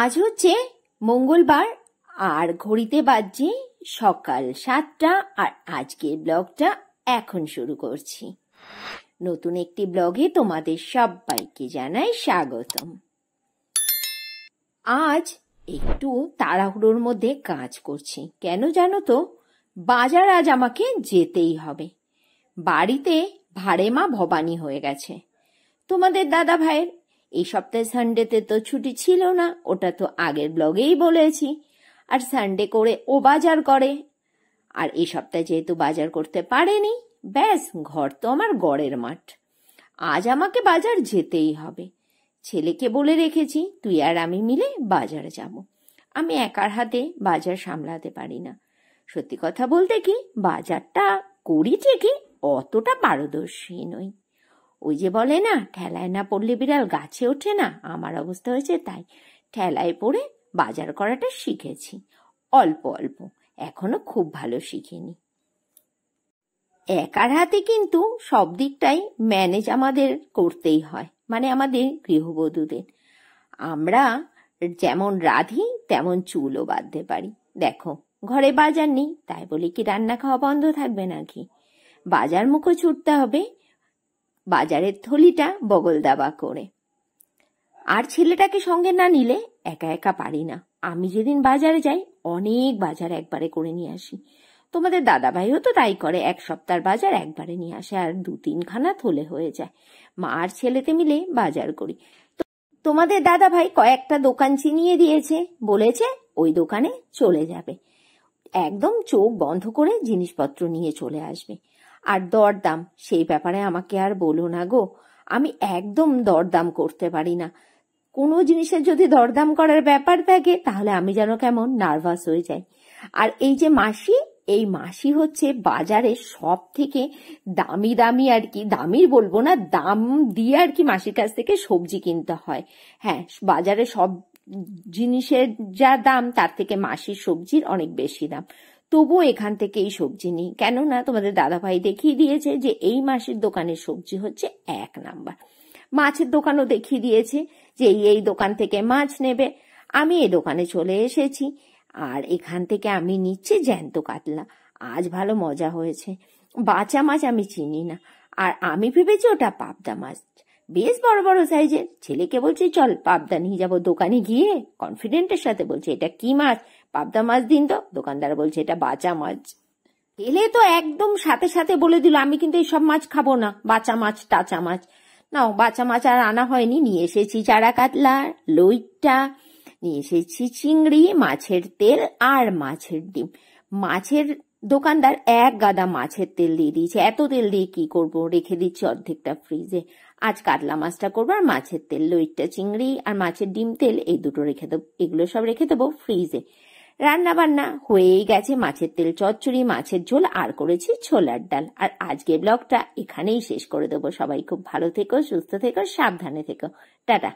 আজ হচ্ছে মঙ্গলবার আর ঘড়িতে বাজছে সকাল সাতটা আর আজকের ব্লগটা এখন শুরু করছি নতুন একটি ব্লগে তোমাদের সবাইকে জানাই স্বাগতম আজ একটু তাড়াহুড়োর মধ্যে কাজ করছি কেন জানো তো বাজার আজ আমাকে যেতেই হবে বাড়িতে ভাড়ে মা ভবানী হয়ে গেছে তোমাদের দাদা ভাইয়ের এই সপ্তাহে সানডেতে তো ছুটি ছিল না ওটা তো আগের ব্লগেই বলেছি আর সানডে করে ও বাজার করে আর এই সপ্তাহে যেহেতু বাজার করতে পারেনি ব্যাস ঘর তো আমার গড়ের মাঠ আজ আমাকে বাজার যেতেই হবে ছেলেকে বলে রেখেছি তুই আর আমি মিলে বাজার যাব আমি একার হাতে বাজার সামলাতে পারি না সত্যি কথা বলতে কি বাজারটা করি ঠিকই অতটা পারদর্শী নই ওই যে বলে না ঠেলায় না পড়লে বিড়াল গাছে ওঠে না আমার অবস্থা হয়েছে তাই ঠেলায় পড়ে বাজার করাটা শিখেছি অল্প অল্প এখনো খুব ভালো শিখিনি একার হাতে কিন্তু সব দিকটাই ম্যানেজ আমাদের করতেই হয় মানে আমাদের গৃহবধূদের আমরা যেমন রাধি তেমন চুলও বাঁধতে পারি দেখো ঘরে বাজার নেই তাই বলে কি রান্না খাওয়া বন্ধ থাকবে নাকি বাজার মুখো ছুটতে হবে বাজারের থলিটা বগল দাবা করে আর ছেলেটাকে সঙ্গে না নিলে একা একা পারি না আমি যেদিন বাজারে যাই অনেক বাজার একবারে করে নিয়ে আসি তোমাদের দাদা ভাইও তো তাই করে এক সপ্তাহ বাজার একবারে নিয়ে আসে আর দু তিনখানা থলে হয়ে যায় মা আর ছেলেতে মিলে বাজার করি তোমাদের দাদা ভাই কয়েকটা দোকান চিনিয়ে দিয়েছে বলেছে ওই দোকানে চলে যাবে একদম চোখ বন্ধ করে জিনিসপত্র নিয়ে চলে আসবে আর দরদাম সেই ব্যাপারে আমাকে আর বলো না গো আমি একদম দরদাম করতে পারি না কোনো জিনিসের যদি দরদাম করার ব্যাপার থাকে তাহলে আমি যেন কেমন নার্ভাস হয়ে যাই আর এই যে মাসি এই মাসি হচ্ছে বাজারে সব থেকে দামি দামি আর কি দামি বলবো না দাম দিয়ে আর কি মাসির কাছ থেকে সবজি কিনতে হয় হ্যাঁ বাজারে সব জিনিসের যা দাম তার থেকে মাসির সবজির অনেক বেশি দাম তবু এখান থেকে এই সবজি নিই কেননা তোমাদের দাদাভাই দেখিয়ে দিয়েছে যে এই মাসের দোকানের সবজি হচ্ছে এক নাম্বার মাছের দোকানও দেখিয়ে দিয়েছে যে এই দোকান থেকে মাছ নেবে আমি এই দোকানে চলে এসেছি আর এখান থেকে আমি নিচ্ছি জ্যান্ত কাতলা আজ ভালো মজা হয়েছে বাঁচা মাছ আমি চিনি না আর আমি ভেবেছি ওটা পাবদা মাছ বেশ বড় বড় সাইজের ছেলেকে বলছি চল পাবদা নিয়ে যাবো দোকানে গিয়ে কনফিডেন্টের সাথে বলছে এটা কি মাছ পাবদা মাছ দিন তো দোকানদার বলছে এটা বাঁচা মাছ এলে তো একদম সাথে সাথে বলে দিল আমি কিন্তু এইসব মাছ খাবো না বাঁচা মাছ টাচা মাছ নাও বাঁচা মাছ আর আনা হয়নি নিয়ে এসেছি চারা কাতলা লইটা নিয়ে এসেছি চিংড়ি মাছের তেল আর মাছের ডিম মাছের দোকানদার এক গাদা মাছের তেল দিয়ে দিয়েছে এত তেল দিয়ে কি করব রেখে দিচ্ছি অর্ধেকটা ফ্রিজে আজ কাতলা মাছটা করবো আর মাছের তেল লইটটা চিংড়ি আর মাছের ডিম তেল এই দুটো রেখে দেবো এগুলো সব রেখে দেবো ফ্রিজে রান্না বান্না হয়েই গেছে মাছের তেল চচ্চড়ি মাছের ঝোল আর করেছি ছোলার ডাল আর আজকে ব্লগটা এখানেই শেষ করে দেবো সবাই খুব ভালো থেকো সুস্থ থেকো সাবধানে থেকো টাটা